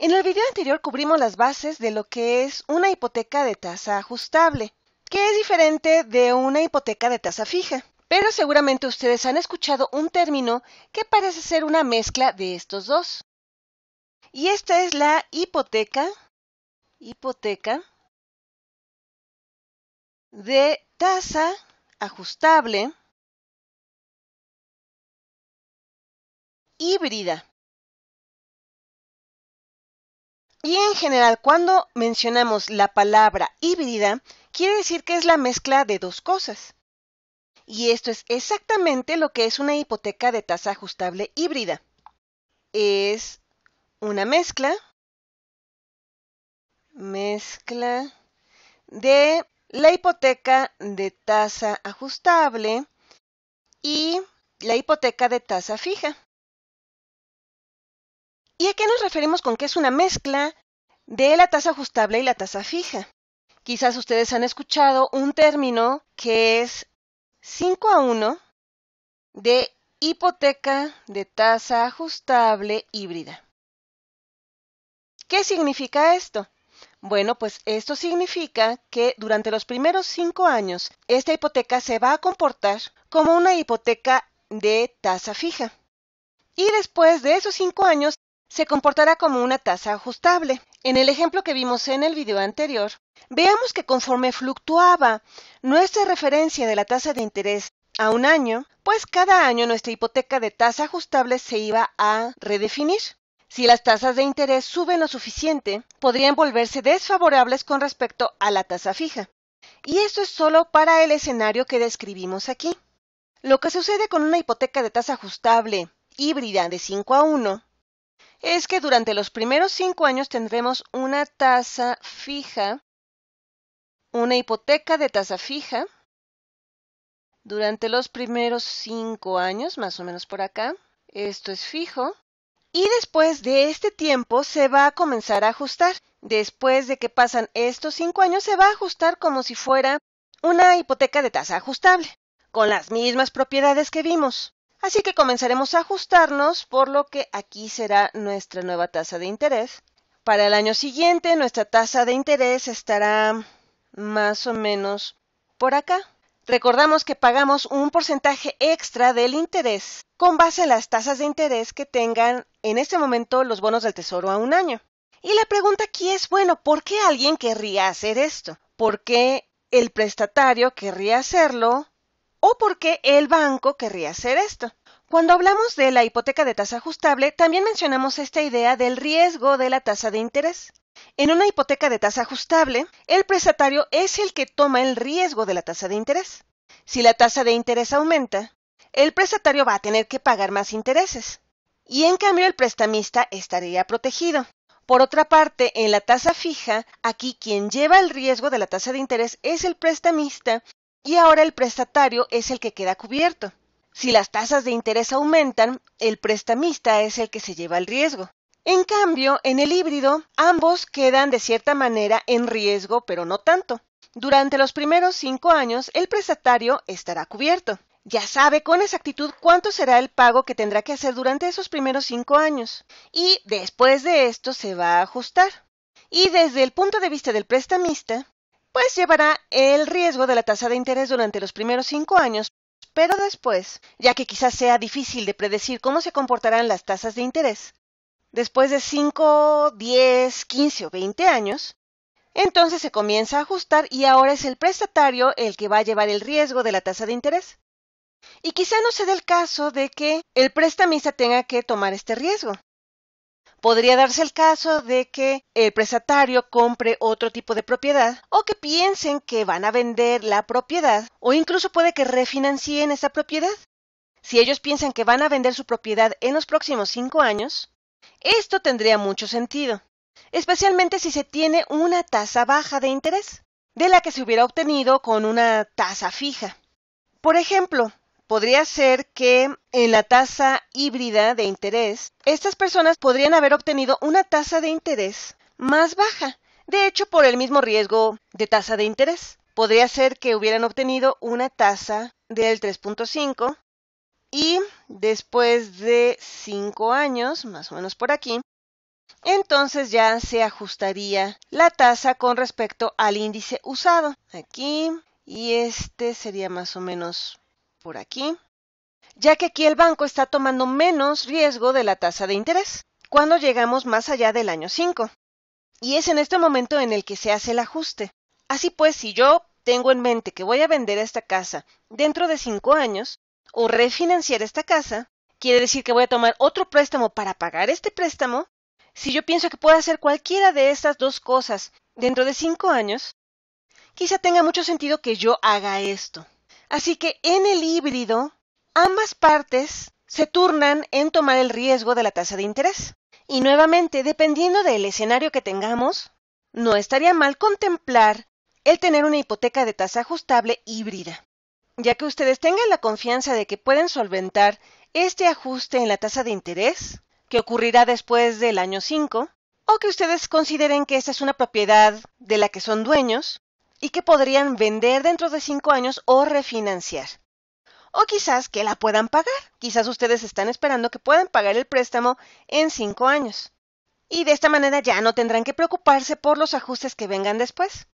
En el video anterior cubrimos las bases de lo que es una hipoteca de tasa ajustable, que es diferente de una hipoteca de tasa fija. Pero seguramente ustedes han escuchado un término que parece ser una mezcla de estos dos. Y esta es la hipoteca, hipoteca de tasa ajustable híbrida. Y en general, cuando mencionamos la palabra híbrida, quiere decir que es la mezcla de dos cosas. Y esto es exactamente lo que es una hipoteca de tasa ajustable híbrida. Es una mezcla, mezcla de la hipoteca de tasa ajustable y la hipoteca de tasa fija. ¿Y a qué nos referimos con que es una mezcla de la tasa ajustable y la tasa fija? Quizás ustedes han escuchado un término que es 5 a 1 de hipoteca de tasa ajustable híbrida. ¿Qué significa esto? Bueno, pues esto significa que durante los primeros cinco años esta hipoteca se va a comportar como una hipoteca de tasa fija. Y después de esos cinco años se comportará como una tasa ajustable. En el ejemplo que vimos en el video anterior, veamos que conforme fluctuaba nuestra referencia de la tasa de interés a un año, pues cada año nuestra hipoteca de tasa ajustable se iba a redefinir. Si las tasas de interés suben lo suficiente, podrían volverse desfavorables con respecto a la tasa fija. Y esto es solo para el escenario que describimos aquí. Lo que sucede con una hipoteca de tasa ajustable híbrida de 5 a 1 es que durante los primeros cinco años tendremos una tasa fija, una hipoteca de tasa fija, durante los primeros cinco años, más o menos por acá, esto es fijo, y después de este tiempo se va a comenzar a ajustar. Después de que pasan estos cinco años, se va a ajustar como si fuera una hipoteca de tasa ajustable, con las mismas propiedades que vimos. Así que comenzaremos a ajustarnos, por lo que aquí será nuestra nueva tasa de interés. Para el año siguiente, nuestra tasa de interés estará más o menos por acá. Recordamos que pagamos un porcentaje extra del interés con base en las tasas de interés que tengan en este momento los bonos del Tesoro a un año. Y la pregunta aquí es, bueno, ¿por qué alguien querría hacer esto? ¿Por qué el prestatario querría hacerlo o porque el banco querría hacer esto. Cuando hablamos de la hipoteca de tasa ajustable, también mencionamos esta idea del riesgo de la tasa de interés. En una hipoteca de tasa ajustable, el prestatario es el que toma el riesgo de la tasa de interés. Si la tasa de interés aumenta, el prestatario va a tener que pagar más intereses y en cambio el prestamista estaría protegido. Por otra parte, en la tasa fija, aquí quien lleva el riesgo de la tasa de interés es el prestamista y ahora el prestatario es el que queda cubierto. Si las tasas de interés aumentan, el prestamista es el que se lleva el riesgo. En cambio, en el híbrido, ambos quedan de cierta manera en riesgo, pero no tanto. Durante los primeros cinco años, el prestatario estará cubierto. Ya sabe con exactitud cuánto será el pago que tendrá que hacer durante esos primeros cinco años. Y después de esto se va a ajustar. Y desde el punto de vista del prestamista, pues llevará el riesgo de la tasa de interés durante los primeros cinco años, pero después, ya que quizás sea difícil de predecir cómo se comportarán las tasas de interés, después de 5, 10, 15 o 20 años, entonces se comienza a ajustar y ahora es el prestatario el que va a llevar el riesgo de la tasa de interés. Y quizá no sea el caso de que el prestamista tenga que tomar este riesgo. Podría darse el caso de que el prestatario compre otro tipo de propiedad o que piensen que van a vender la propiedad o incluso puede que refinancien esa propiedad. Si ellos piensan que van a vender su propiedad en los próximos cinco años, esto tendría mucho sentido, especialmente si se tiene una tasa baja de interés, de la que se hubiera obtenido con una tasa fija. Por ejemplo, podría ser que en la tasa híbrida de interés, estas personas podrían haber obtenido una tasa de interés más baja, de hecho por el mismo riesgo de tasa de interés. Podría ser que hubieran obtenido una tasa del 3.5 y después de 5 años, más o menos por aquí, entonces ya se ajustaría la tasa con respecto al índice usado. Aquí y este sería más o menos por aquí, ya que aquí el banco está tomando menos riesgo de la tasa de interés cuando llegamos más allá del año 5. Y es en este momento en el que se hace el ajuste. Así pues, si yo tengo en mente que voy a vender esta casa dentro de 5 años o refinanciar esta casa, quiere decir que voy a tomar otro préstamo para pagar este préstamo, si yo pienso que puedo hacer cualquiera de estas dos cosas dentro de 5 años, quizá tenga mucho sentido que yo haga esto. Así que en el híbrido, ambas partes se turnan en tomar el riesgo de la tasa de interés. Y nuevamente, dependiendo del escenario que tengamos, no estaría mal contemplar el tener una hipoteca de tasa ajustable híbrida, ya que ustedes tengan la confianza de que pueden solventar este ajuste en la tasa de interés, que ocurrirá después del año 5, o que ustedes consideren que esta es una propiedad de la que son dueños y que podrían vender dentro de cinco años o refinanciar. O quizás que la puedan pagar. Quizás ustedes están esperando que puedan pagar el préstamo en cinco años. Y de esta manera ya no tendrán que preocuparse por los ajustes que vengan después.